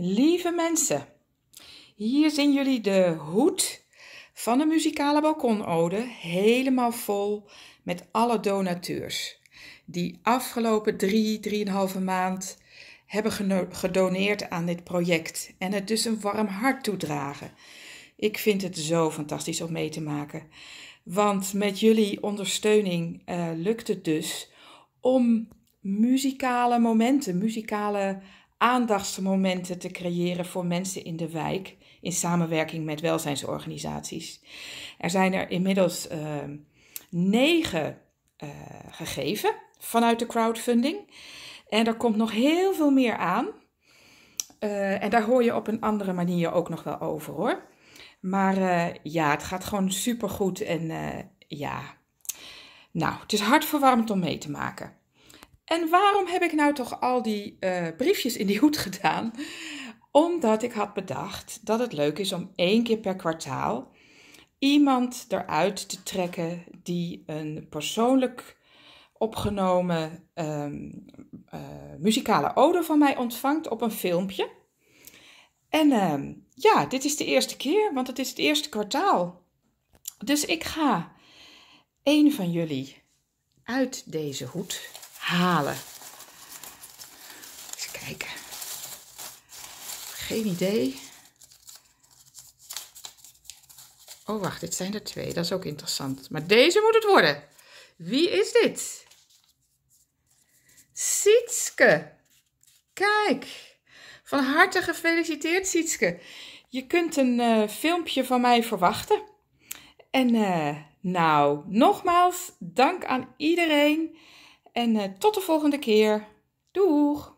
Lieve mensen, hier zien jullie de hoed van de muzikale balkonode helemaal vol met alle donateurs die afgelopen drie, drieënhalve maand hebben gedoneerd aan dit project en het dus een warm hart toedragen. Ik vind het zo fantastisch om mee te maken, want met jullie ondersteuning eh, lukt het dus om muzikale momenten, muzikale aandachtsmomenten te creëren voor mensen in de wijk in samenwerking met welzijnsorganisaties. Er zijn er inmiddels uh, negen eh, gegeven vanuit de crowdfunding. En er komt nog heel veel meer aan. Eh, en daar hoor je op een andere manier ook nog wel over hoor. Maar eh, ja, het gaat gewoon supergoed. En ja, nou, het is hartverwarmend om mee te maken. En waarom heb ik nou toch al die eh, briefjes in die hoed gedaan? Omdat ik had bedacht dat het leuk is om één keer per kwartaal iemand eruit te trekken die een persoonlijk opgenomen ehm, eh, muzikale ode van mij ontvangt op een filmpje. En ehm, ja, dit is de eerste keer, want het is het eerste kwartaal. Dus ik ga één van jullie uit deze hoed halen. Eens kijken. Geen idee. Oh, wacht, dit zijn er twee. Dat is ook interessant. Maar deze moet het worden. Wie is dit? Sietske. Kijk. Van harte gefeliciteerd, Sietske. Je kunt een eh, filmpje van mij verwachten. En eh, nou, nogmaals, dank aan iedereen en eh, tot de volgende keer. Doeg!